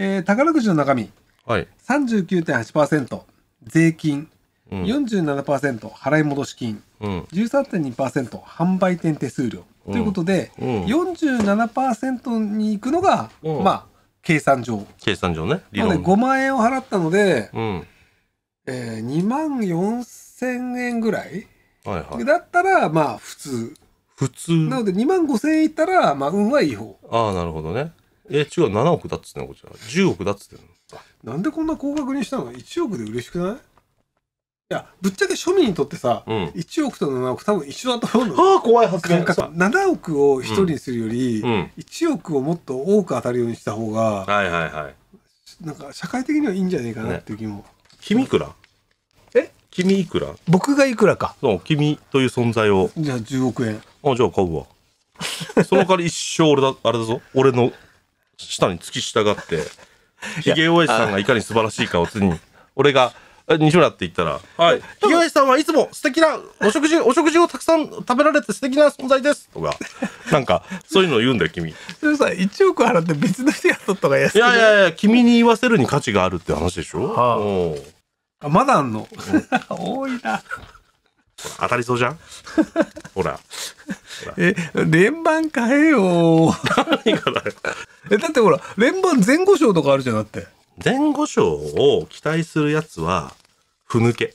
えー、宝くじの中身、はい、39.8%税金、うん、47%払い戻し金、うん、13.2%販売店手数料、うん、ということで、うん、47%に行くのが、うん、まあ計算上計算上ねな5万円を払ったので、うん、えー、2万4000円ぐらい、はいはい、だったらまあ普通普通なので2万5000円いったらまあ運はいい方ああなるほどねえ、違う、7億だっつってんの、こちら。10億だっつってんの。なんでこんな高額にしたの ?1 億で嬉しくないいや、ぶっちゃけ庶民にとってさ、うん、1億と7億多分一緒だと思うの。ああ、怖い発言。7億を1人にするより、うんうん、1億をもっと多く当たるようにした方が、はいはいはい。なんか社会的にはいいんじゃないかなっていう気も。ね、君いくらえ君いくら僕がいくらか。そう、君という存在を。じゃあ10億円。あ、じゃあ買うわ。その代わり一生俺だ、あれだぞ。俺の下に突き従って、ひげおやじさんがいかに素晴らしいかを常に、俺が、西村って言ったら、はい。ひげおやじさんはいつも素敵なお食事、お食事をたくさん食べられて素敵な存在ですとか、なんか、そういうのを言うんだよ、君。それさ、1億払って別の人やっとったが安い。いやいやいや、君に言わせるに価値があるって話でしょ。はあ、あまだあんの、多いな。当たりそうじゃんほら。え、連番変えよう。何がだよ。ってほら、連番前後賞とかあるじゃなくて。前後賞を期待するやつは、ふぬけ。